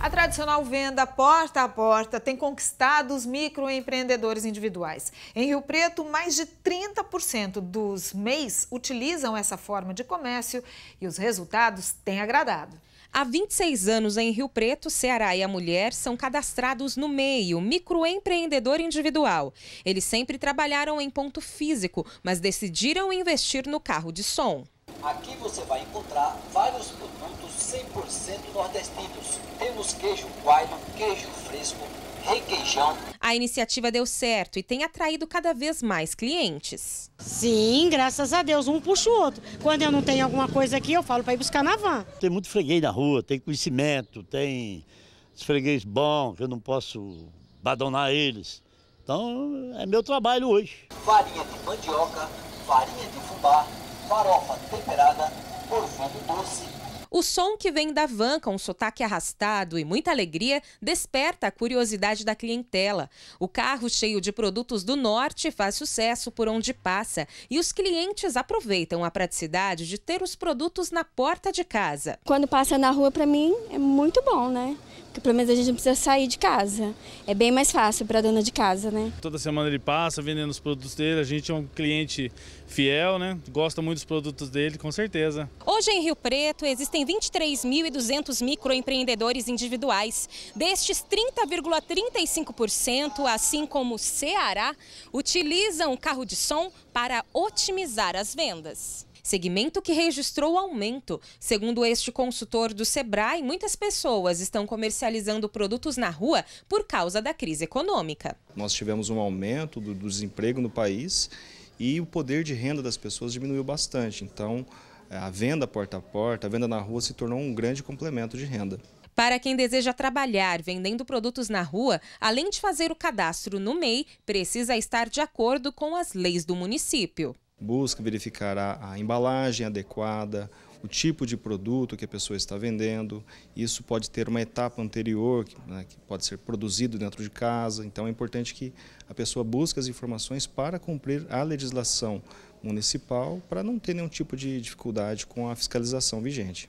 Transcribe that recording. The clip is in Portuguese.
A tradicional venda porta a porta tem conquistado os microempreendedores individuais. Em Rio Preto, mais de 30% dos MEIs utilizam essa forma de comércio e os resultados têm agradado. Há 26 anos em Rio Preto, Ceará e a mulher são cadastrados no meio, microempreendedor individual. Eles sempre trabalharam em ponto físico, mas decidiram investir no carro de som. Aqui você vai encontrar vários produtos queijo coalho, queijo fresco, requeijão. A iniciativa deu certo e tem atraído cada vez mais clientes. Sim, graças a Deus, um puxa o outro. Quando eu não tenho alguma coisa aqui, eu falo para ir buscar na van. Tem muito freguês na rua, tem conhecimento, tem freguês bons, que eu não posso badonar eles. Então, é meu trabalho hoje. Farinha de mandioca, farinha de fubá, farofa temperada, porfão doce, o som que vem da van com um sotaque arrastado e muita alegria desperta a curiosidade da clientela. O carro cheio de produtos do norte faz sucesso por onde passa e os clientes aproveitam a praticidade de ter os produtos na porta de casa. Quando passa na rua, para mim, é muito bom, né? que pelo menos a gente não precisa sair de casa. É bem mais fácil para a dona de casa, né? Toda semana ele passa vendendo os produtos dele, a gente é um cliente fiel, né? Gosta muito dos produtos dele, com certeza. Hoje em Rio Preto existem 23.200 microempreendedores individuais. Destes, 30,35%, assim como o Ceará, utilizam carro de som para otimizar as vendas segmento que registrou aumento. Segundo este consultor do Sebrae, muitas pessoas estão comercializando produtos na rua por causa da crise econômica. Nós tivemos um aumento do desemprego no país e o poder de renda das pessoas diminuiu bastante. Então, eh, a venda porta a porta, a venda na rua se tornou um grande complemento de renda. Para quem deseja trabalhar vendendo produtos na rua, além de fazer o cadastro no MEI, precisa estar de acordo com as leis do município. Busca verificar a, a embalagem adequada, o tipo de produto que a pessoa está vendendo. Isso pode ter uma etapa anterior, que, né, que, pode ser produzido dentro de casa. Então é importante que a pessoa busque as informações para cumprir a legislação municipal, para não ter nenhum tipo de dificuldade com a fiscalização vigente.